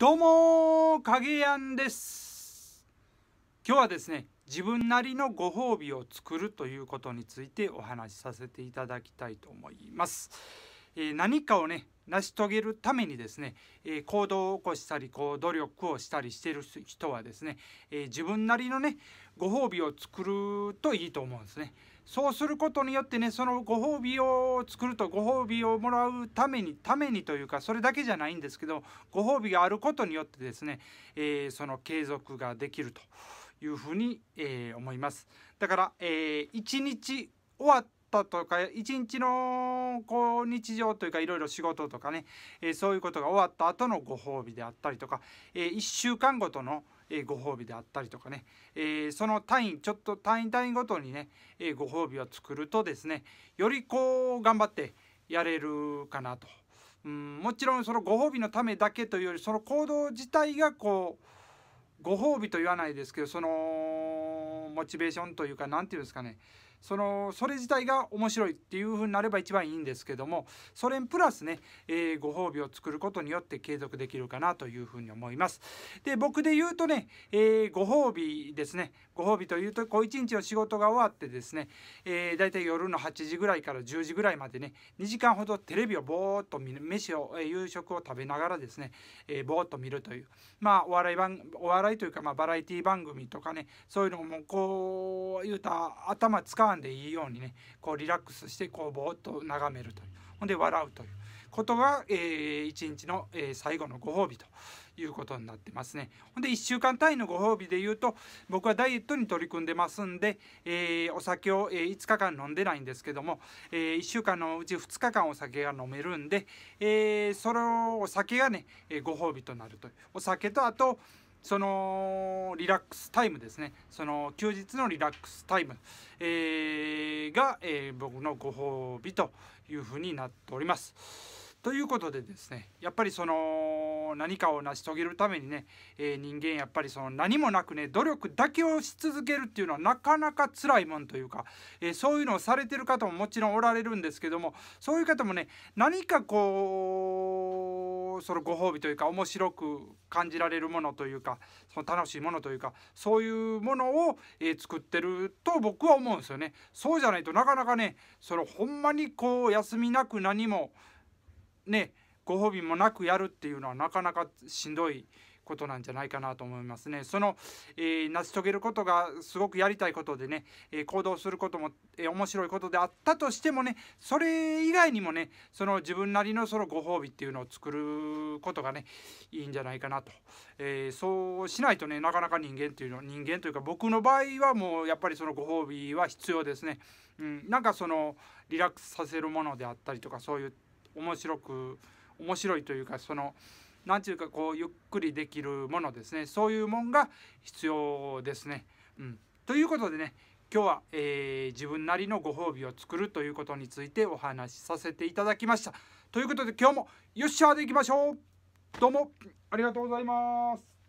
どうも影やんです今日はですね自分なりのご褒美を作るということについてお話しさせていただきたいと思います、えー、何かをね成し遂げるためにですね、えー、行動を起こしたりこう努力をしたりしてる人はですね、えー、自分なりのねご褒美を作るといいと思うんですね。そうすることによってねそのご褒美を作るとご褒美をもらうためにためにというかそれだけじゃないんですけどご褒美があることによってですね、えー、その継続ができるというふうに、えー、思います。だから、えー、1日終わっとか一日のこう日常というかいろいろ仕事とかね、えそういうことが終わった後のご褒美であったりとか、え1週間ごとのご褒美であったりとかね、えその単位ちょっと単位単位ごとにね、えご褒美を作るとですねよりこう頑張ってやれるかなと、うん、もちろんそのご褒美のためだけというよりその行動自体がこうご褒美と言わないですけどそのモチベーションというか何て言うんですかねそのそれ自体が面白いっていうふうになれば一番いいんですけどもそれプラスね、えー、ご褒美を作ることによって継続できるかなというふうに思いますで僕で言うとね、えー、ご褒美ですねご褒美というとこう一日の仕事が終わってですね、えー、だいたい夜の8時ぐらいから10時ぐらいまでね2時間ほどテレビをぼーっと見る飯を夕食を食べながらですね、えー、ぼーっと見るというまあお笑い番お笑いというか、まあ、バラエティ番組とかねそういうのもこう言うた頭使わ我慢でいいようにねこうリラックスしてこうぼーっと眺めるというほんで笑うということが、えー、1日の、えー、最後のご褒美ということになってますね。ほんで1週間単位のご褒美でいうと僕はダイエットに取り組んでますんで、えー、お酒を、えー、5日間飲んでないんですけども、えー、1週間のうち2日間お酒が飲めるんで、えー、そのお酒がね、えー、ご褒美となるというお酒とあとそのリラックスタイムですねその休日のリラックスタイム、えー、が、えー、僕のご褒美というふうになっております。ということでですねやっぱりその何かを成し遂げるためにね、えー、人間やっぱりその何もなくね努力だけをし続けるっていうのはなかなか辛いもんというか、えー、そういうのをされてる方ももちろんおられるんですけどもそういう方もね何かこうそのご褒美というか面白く感じられるものというかその楽しいものというかそういうものを、えー、作ってると僕は思うんですよね。そうじゃないとなかなかねそのほんまにこう休みなく何もねご褒美もなくやるっていうのはなかなかしんどい。ことなんじゃないかなと思いますね。その、えー、成し遂げることがすごくやりたいことでね、えー、行動することも、えー、面白いことであったとしてもねそれ以外にもねその自分なりのそのご褒美っていうのを作ることがねいいんじゃないかなと、えそうしないとねなかなか人間っていうの人間というか僕の場合はもうやっぱりそのご褒美は必要ですね。うん、なんかそのリラックスさせるものであったりとかそういう面白く面白いというかその何ていうかこうゆっくりできるものですねそういうもんが必要ですね。うん、ということでね今日は、えー、自分なりのご褒美を作るということについてお話しさせていただきました。ということで今日もよっしゃーでいきましょうどうもありがとうございます。